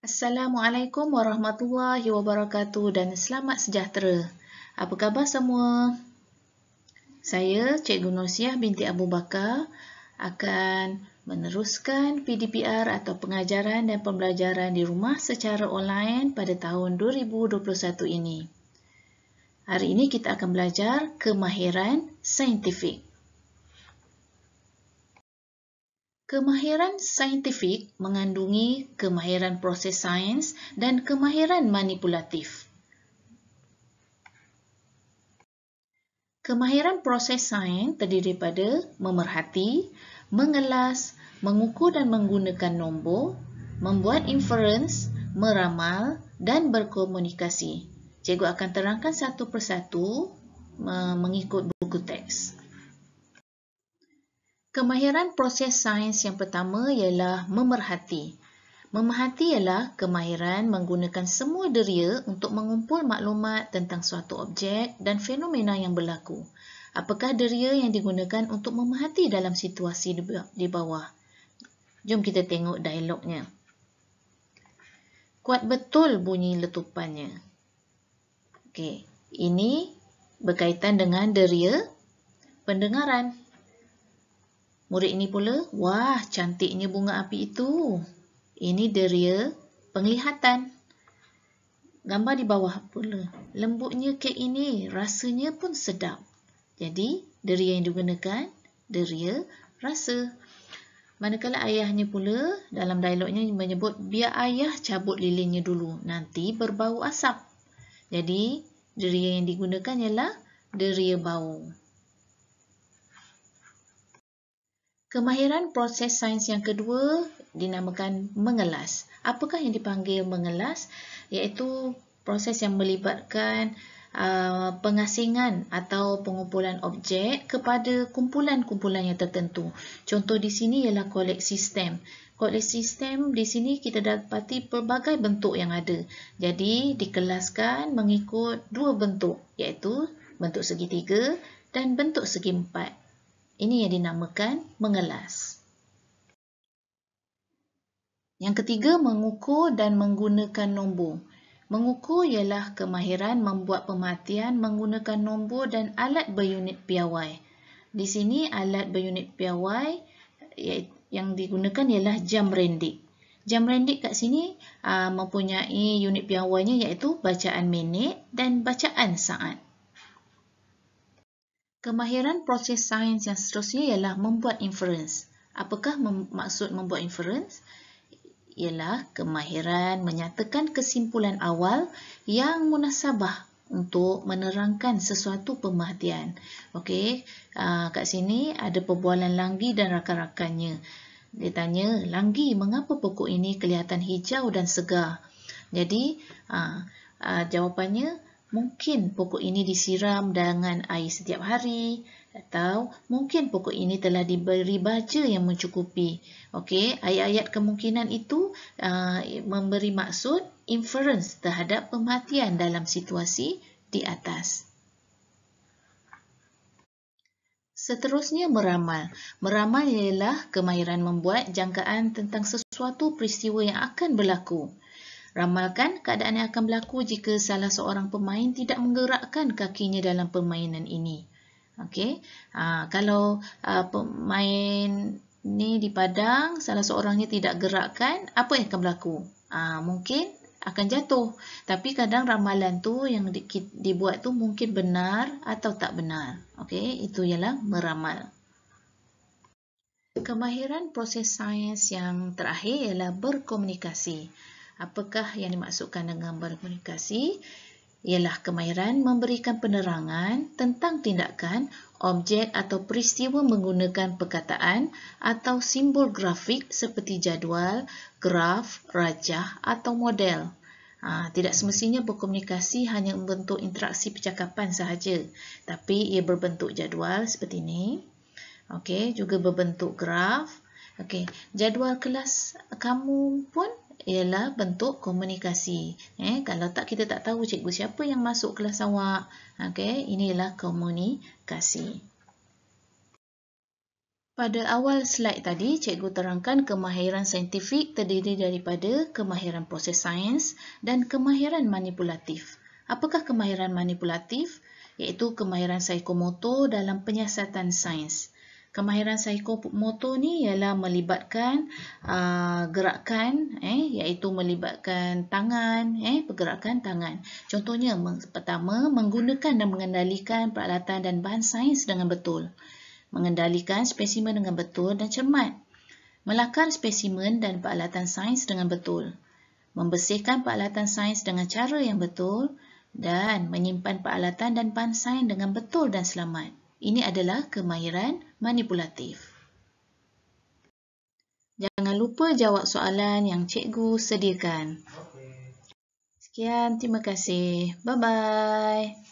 Assalamualaikum warahmatullahi wabarakatuh dan selamat sejahtera. Apa khabar semua? Saya Cikgu Nosiah binti Abu Bakar akan meneruskan PDPR atau pengajaran dan pembelajaran di rumah secara online pada tahun 2021 ini. Hari ini kita akan belajar kemahiran saintifik. Kemahiran saintifik mengandungi kemahiran proses sains dan kemahiran manipulatif. Kemahiran proses sains terdiri daripada memerhati, mengelas, mengukur dan menggunakan nombor, membuat inference, meramal dan berkomunikasi. Cikgu akan terangkan satu persatu mengikut buku teks. Kemahiran proses sains yang pertama ialah memerhati. Memerhati ialah kemahiran menggunakan semua deria untuk mengumpul maklumat tentang suatu objek dan fenomena yang berlaku. Apakah deria yang digunakan untuk memerhati dalam situasi di bawah? Jom kita tengok dialognya. Kuat betul bunyi letupannya. Okey, ini berkaitan dengan deria pendengaran. Murid ini pula, wah cantiknya bunga api itu. Ini deria penglihatan. Gambar di bawah pula, lembutnya kek ini rasanya pun sedap. Jadi, deria yang digunakan, deria rasa. Manakala ayahnya pula dalam dialognya menyebut biar ayah cabut lilinnya dulu, nanti berbau asap. Jadi, deria yang digunakan ialah deria bau. Kemahiran proses sains yang kedua dinamakan mengelas. Apakah yang dipanggil mengelas? Iaitu proses yang melibatkan uh, pengasingan atau pengumpulan objek kepada kumpulan-kumpulan yang tertentu. Contoh di sini ialah koleksi stem. Koleksi stem di sini kita dapati pelbagai bentuk yang ada. Jadi dikelaskan mengikut dua bentuk iaitu bentuk segitiga dan bentuk segi empat. Ini yang dinamakan mengelas. Yang ketiga, mengukur dan menggunakan nombor. Mengukur ialah kemahiran membuat pematian menggunakan nombor dan alat berunit piawai. Di sini, alat berunit piawai ya, yang digunakan ialah jam rendik. Jam rendik kat sini aa, ah, mempunyai unit piawainya iaitu bacaan minit dan bacaan saat. Kemahiran proses sains yang seterusnya ialah membuat inference. Apakah mem maksud membuat inference? Ialah kemahiran menyatakan kesimpulan awal yang munasabah untuk menerangkan sesuatu pemahatian. Okey, ah, kat sini ada perbualan Langgi dan rakan-rakannya. Dia tanya, Langgi, mengapa pokok ini kelihatan hijau dan segar? Jadi, aa, ah, aa, ah, jawapannya mungkin pokok ini disiram dengan air setiap hari atau mungkin pokok ini telah diberi baja yang mencukupi. Okey, ayat-ayat kemungkinan itu uh, memberi maksud inference terhadap pematian dalam situasi di atas. Seterusnya meramal. Meramal ialah kemahiran membuat jangkaan tentang sesuatu peristiwa yang akan berlaku. Ramalkan keadaan yang akan berlaku jika salah seorang pemain tidak menggerakkan kakinya dalam permainan ini. Okey, ha, kalau ha, pemain ni di padang, salah seorangnya tidak gerakkan, apa yang akan berlaku? Ha, mungkin akan jatuh. Tapi kadang ramalan tu yang di, dibuat tu mungkin benar atau tak benar. Okey, itu ialah meramal. Kemahiran proses sains yang terakhir ialah berkomunikasi. Apakah yang dimaksudkan dengan komunikasi Ialah kemahiran memberikan penerangan tentang tindakan, objek atau peristiwa menggunakan perkataan atau simbol grafik seperti jadual, graf, rajah atau model. Ha, tidak semestinya berkomunikasi hanya membentuk interaksi percakapan sahaja, tapi ia berbentuk jadual seperti ini. Okey, juga berbentuk graf. Okey, jadual kelas kamu pun ialah bentuk komunikasi. Eh, kalau tak kita tak tahu cikgu siapa yang masuk kelas awak. Okey, inilah komunikasi. Pada awal slide tadi, cikgu terangkan kemahiran saintifik terdiri daripada kemahiran proses sains dan kemahiran manipulatif. Apakah kemahiran manipulatif? Iaitu kemahiran psikomotor dalam penyiasatan sains kemahiran psikomotor ni ialah melibatkan uh, gerakan eh iaitu melibatkan tangan eh pergerakan tangan. Contohnya meng, pertama menggunakan dan mengendalikan peralatan dan bahan sains dengan betul. Mengendalikan spesimen dengan betul dan cermat. Melakar spesimen dan peralatan sains dengan betul. Membersihkan peralatan sains dengan cara yang betul dan menyimpan peralatan dan bahan sains dengan betul dan selamat. Ini adalah kemahiran manipulatif. Jangan lupa jawab soalan yang cikgu sediakan. Sekian, terima kasih. Bye-bye.